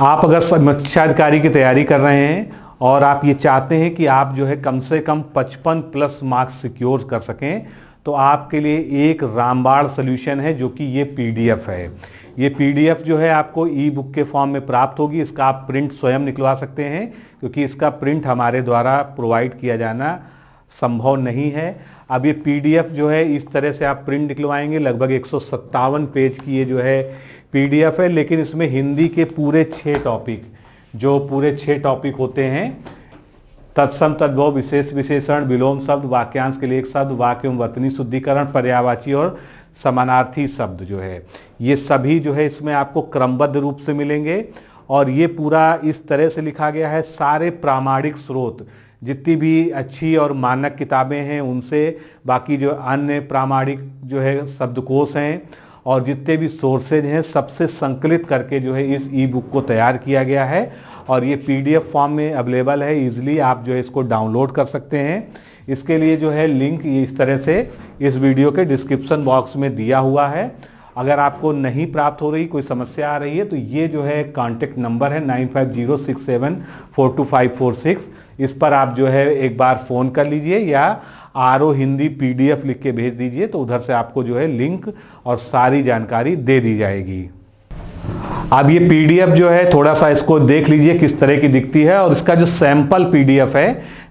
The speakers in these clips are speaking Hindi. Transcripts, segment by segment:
आप अगर समीक्षाधिकारी की तैयारी कर रहे हैं और आप ये चाहते हैं कि आप जो है कम से कम 55 प्लस मार्क्स सिक्योर कर सकें तो आपके लिए एक रामबाड़ सोल्यूशन है जो कि ये पीडीएफ है ये पीडीएफ जो है आपको ई बुक के फॉर्म में प्राप्त होगी इसका आप प्रिंट स्वयं निकलवा सकते हैं क्योंकि इसका प्रिंट हमारे द्वारा प्रोवाइड किया जाना संभव नहीं है अब ये पीडीएफ जो है इस तरह से आप प्रिंट निकलवाएंगे लगभग एक पेज की ये जो है पीडीएफ है लेकिन इसमें हिंदी के पूरे छः टॉपिक जो पूरे छः टॉपिक होते हैं तत्सम तद्भव विशेष विशेषण विलोम शब्द वाक्यांश के लिए एक शब्द वाक्य वतनी शुद्धिकरण पर्यावाची और समानार्थी शब्द जो है ये सभी जो है इसमें आपको क्रमबद्ध रूप से मिलेंगे और ये पूरा इस तरह से लिखा गया है सारे प्रामाणिक स्रोत जितनी भी अच्छी और मानक किताबें हैं उनसे बाकी जो अन्य प्रामाणिक जो है शब्दकोश हैं और जितने भी सोर्सेज हैं सबसे संकलित करके जो है इस ई बुक को तैयार किया गया है और ये पीडीएफ फॉर्म में अवेलेबल है ईजिली आप जो है इसको डाउनलोड कर सकते हैं इसके लिए जो है लिंक इस तरह से इस वीडियो के डिस्क्रिप्शन बॉक्स में दिया हुआ है अगर आपको नहीं प्राप्त हो रही कोई समस्या आ रही है तो ये जो है कांटेक्ट नंबर है nine five zero six seven four two five four six इस पर आप जो है एक बार फ़ोन कर लीजिए या आर ओ हिंदी एफ लिख के भेज दीजिए तो उधर से आपको जो है लिंक और सारी जानकारी दे दी जाएगी अब ये पीडीएफ जो है थोड़ा सा इसको देख लीजिए किस तरह की दिखती है और इसका जो सैंपल पीडीएफ है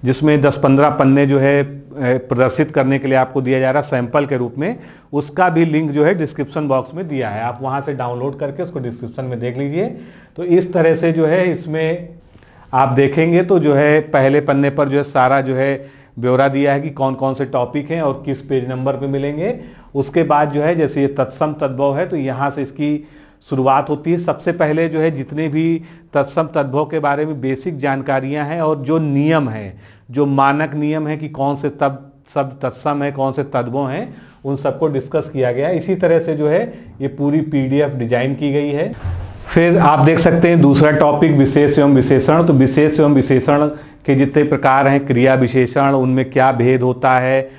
जिसमें 10-15 पन्ने जो है प्रदर्शित करने के लिए आपको दिया जा रहा है सैंपल के रूप में उसका भी लिंक जो है डिस्क्रिप्शन बॉक्स में दिया है आप वहां से डाउनलोड करके उसको डिस्क्रिप्शन में देख लीजिए तो इस तरह से जो है इसमें आप देखेंगे तो जो है पहले पन्ने पर जो है सारा जो है ब्यौरा दिया है कि कौन कौन से टॉपिक हैं और किस पेज नंबर पे मिलेंगे उसके बाद जो है जैसे ये तत्सम तद्भव है तो यहाँ से इसकी शुरुआत होती है सबसे पहले जो है जितने भी तत्सम तद्भव के बारे में बेसिक जानकारियाँ हैं और जो नियम हैं जो मानक नियम है कि कौन से तब सब तत्सम है कौन से तद्भव हैं उन सबको डिस्कस किया गया इसी तरह से जो है ये पूरी पीडीएफ डिजाइन की गई है फिर आप देख सकते हैं दूसरा टॉपिक विशेष एवं विशेषण तो विशेष एवं विशेषण कि जितने प्रकार हैं क्रिया विशेषण उनमें क्या भेद होता है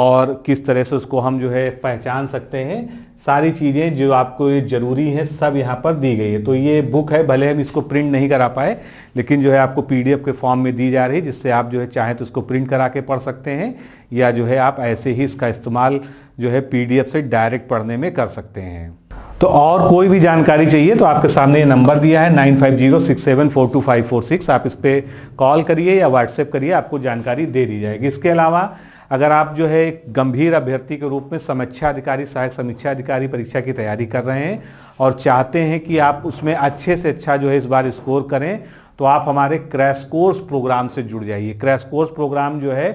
और किस तरह से उसको हम जो है पहचान सकते हैं सारी चीज़ें जो आपको ये ज़रूरी हैं सब यहाँ पर दी गई है तो ये बुक है भले हम इसको प्रिंट नहीं करा पाए लेकिन जो है आपको पीडीएफ के फॉर्म में दी जा रही है जिससे आप जो है चाहें तो उसको प्रिंट करा के पढ़ सकते हैं या जो है आप ऐसे ही इसका इस्तेमाल जो है पीडीएफ से डायरेक्ट पढ़ने में कर सकते हैं तो और कोई भी जानकारी चाहिए तो आपके सामने ये नंबर दिया है nine five zero six seven four two five four six आप इस पर कॉल करिए या व्हाट्सएप करिए आपको जानकारी दे दी जाएगी इसके अलावा अगर आप जो है एक गंभीर अभ्यर्थी के रूप में समीक्षा अधिकारी सहायक समीक्षा अधिकारी परीक्षा की तैयारी कर रहे हैं और चाहते हैं कि आप उसमें अच्छे से अच्छा जो है इस बार स्कोर करें तो आप हमारे क्रैश कोर्स प्रोग्राम से जुड़ जाइए क्रैश कोर्स प्रोग्राम जो है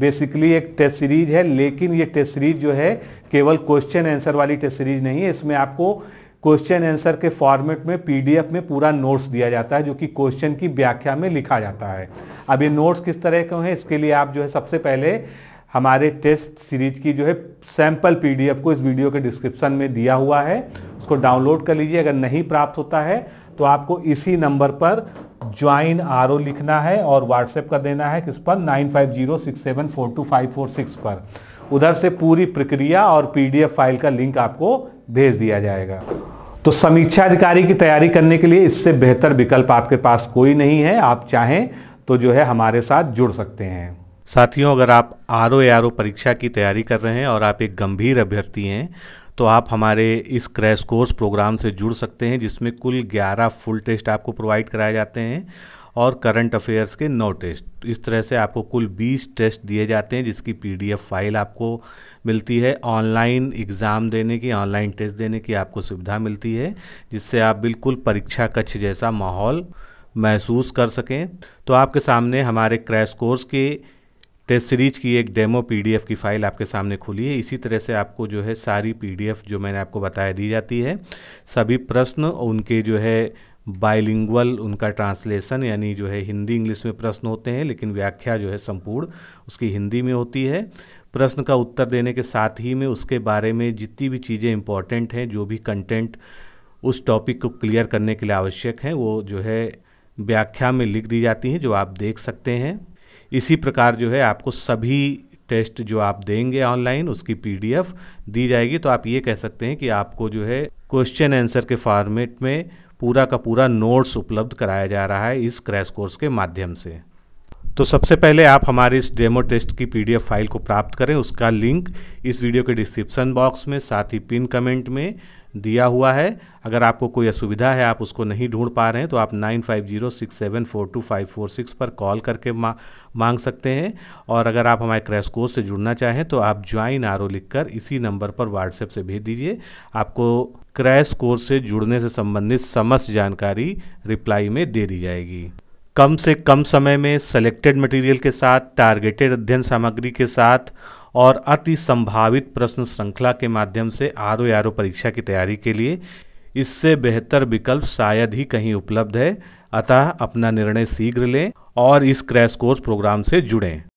बेसिकली एक टेस्ट सीरीज है लेकिन ये टेस्ट सीरीज जो है केवल क्वेश्चन आंसर वाली टेस्ट सीरीज नहीं है इसमें आपको क्वेश्चन आंसर के फॉर्मेट में पीडीएफ में पूरा नोट्स दिया जाता है जो कि क्वेश्चन की व्याख्या में लिखा जाता है अब ये नोट्स किस तरह के हैं इसके लिए आप जो है सबसे पहले हमारे टेस्ट सीरीज की जो है सैम्पल पीडीएफ को इस वीडियो के डिस्क्रिप्शन में दिया हुआ है उसको डाउनलोड कर लीजिए अगर नहीं प्राप्त होता है तो आपको इसी नंबर पर ज्वाइन आर ओ लिखना है और व्हाट्सएप कर देना है किस पर nine five zero six seven four two five four six पर उधर से पूरी प्रक्रिया और पीडीएफ फाइल का लिंक आपको भेज दिया जाएगा तो समीक्षा अधिकारी की तैयारी करने के लिए इससे बेहतर विकल्प आपके पास कोई नहीं है आप चाहें तो जो है हमारे साथ जुड़ सकते हैं साथियों अगर आप आर ओ परीक्षा की तैयारी कर रहे हैं और आप एक गंभीर अभ्यर्थी हैं तो आप हमारे इस क्रैश कोर्स प्रोग्राम से जुड़ सकते हैं जिसमें कुल 11 फुल टेस्ट आपको प्रोवाइड कराए जाते हैं और करंट अफेयर्स के नौ टेस्ट इस तरह से आपको कुल 20 टेस्ट दिए जाते हैं जिसकी पीडीएफ फाइल आपको मिलती है ऑनलाइन एग्ज़ाम देने की ऑनलाइन टेस्ट देने की आपको सुविधा मिलती है जिससे आप बिल्कुल परीक्षा कक्ष जैसा माहौल महसूस कर सकें तो आपके सामने हमारे क्रैश कोर्स के टेस्ट सीरीज की एक डेमो पीडीएफ की फ़ाइल आपके सामने खुली है इसी तरह से आपको जो है सारी पीडीएफ जो मैंने आपको बताया दी जाती है सभी प्रश्न उनके जो है बाइलिंगुअल उनका ट्रांसलेशन यानी जो है हिंदी इंग्लिश में प्रश्न होते हैं लेकिन व्याख्या जो है संपूर्ण उसकी हिंदी में होती है प्रश्न का उत्तर देने के साथ ही में उसके बारे में जितनी भी चीज़ें इंपॉर्टेंट हैं जो भी कंटेंट उस टॉपिक को क्लियर करने के लिए आवश्यक हैं वो जो है व्याख्या में लिख दी जाती हैं जो आप देख सकते हैं इसी प्रकार जो है आपको सभी टेस्ट जो आप देंगे ऑनलाइन उसकी पीडीएफ दी जाएगी तो आप ये कह सकते हैं कि आपको जो है क्वेश्चन आंसर के फॉर्मेट में पूरा का पूरा नोट्स उपलब्ध कराया जा रहा है इस क्रैश कोर्स के माध्यम से तो सबसे पहले आप हमारे इस डेमो टेस्ट की पीडीएफ फाइल को प्राप्त करें उसका लिंक इस वीडियो के डिस्क्रिप्शन बॉक्स में साथ ही पिन कमेंट में दिया हुआ है अगर आपको कोई असुविधा है आप उसको नहीं ढूंढ पा रहे हैं तो आप nine five zero six seven four two five four six पर कॉल करके मा, मांग सकते हैं और अगर आप हमारे क्रैश कोर्स से जुड़ना चाहें तो आप ज्वाइन आर ओ लिखकर इसी नंबर पर व्हाट्सएप से भेज दीजिए आपको क्रैश कोर्स से जुड़ने से संबंधित समस्त जानकारी रिप्लाई में दे दी जाएगी कम से कम समय में सेलेक्टेड मटेरियल के साथ टारगेटेड अध्ययन सामग्री के साथ और अति संभावित प्रश्न श्रृंखला के माध्यम से आर ओ आर ओ परीक्षा की तैयारी के लिए इससे बेहतर विकल्प शायद ही कहीं उपलब्ध है अतः अपना निर्णय शीघ्र लें और इस क्रैश कोर्स प्रोग्राम से जुड़ें